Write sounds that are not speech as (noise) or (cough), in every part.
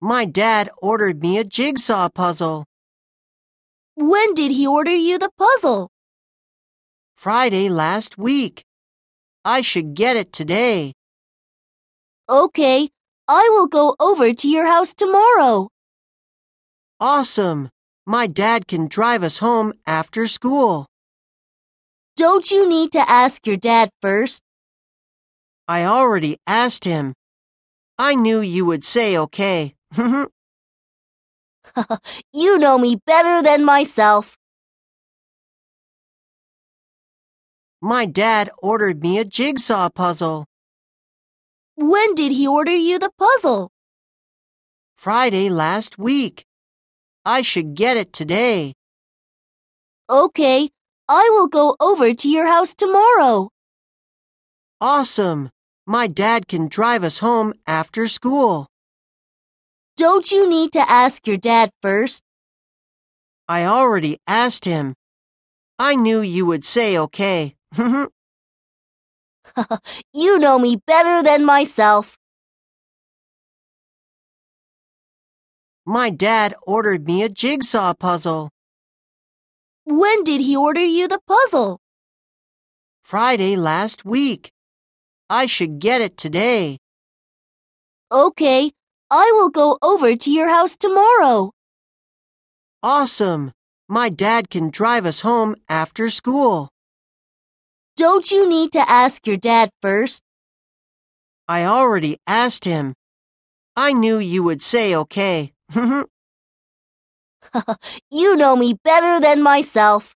My dad ordered me a jigsaw puzzle. When did he order you the puzzle? Friday last week. I should get it today. Okay, I will go over to your house tomorrow. Awesome. My dad can drive us home after school. Don't you need to ask your dad first? I already asked him. I knew you would say okay. Mm-hmm. (laughs) you know me better than myself. My dad ordered me a jigsaw puzzle. When did he order you the puzzle? Friday last week. I should get it today. Okay, I will go over to your house tomorrow. Awesome! My dad can drive us home after school. Don't you need to ask your dad first? I already asked him. I knew you would say okay. (laughs) (laughs) you know me better than myself. My dad ordered me a jigsaw puzzle. When did he order you the puzzle? Friday last week. I should get it today. Okay, I will go over to your house tomorrow. Awesome. My dad can drive us home after school. Don't you need to ask your dad first? I already asked him. I knew you would say okay. (laughs) (laughs) you know me better than myself.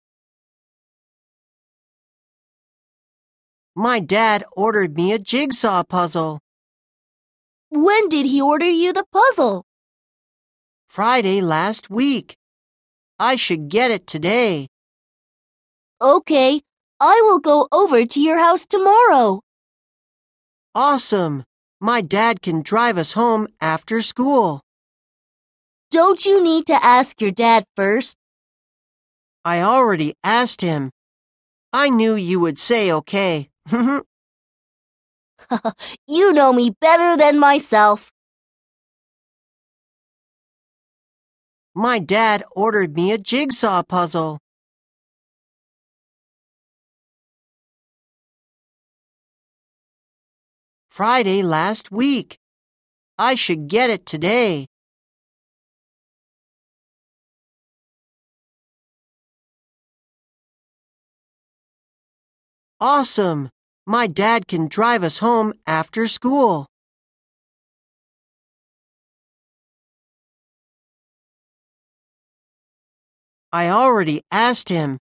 My dad ordered me a jigsaw puzzle. When did he order you the puzzle? Friday last week. I should get it today. Okay, I will go over to your house tomorrow. Awesome. My dad can drive us home after school. Don't you need to ask your dad first? I already asked him. I knew you would say okay. (laughs) (laughs) you know me better than myself. My dad ordered me a jigsaw puzzle. Friday last week. I should get it today. Awesome! My dad can drive us home after school. I already asked him.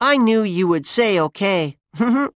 I knew you would say okay. (laughs)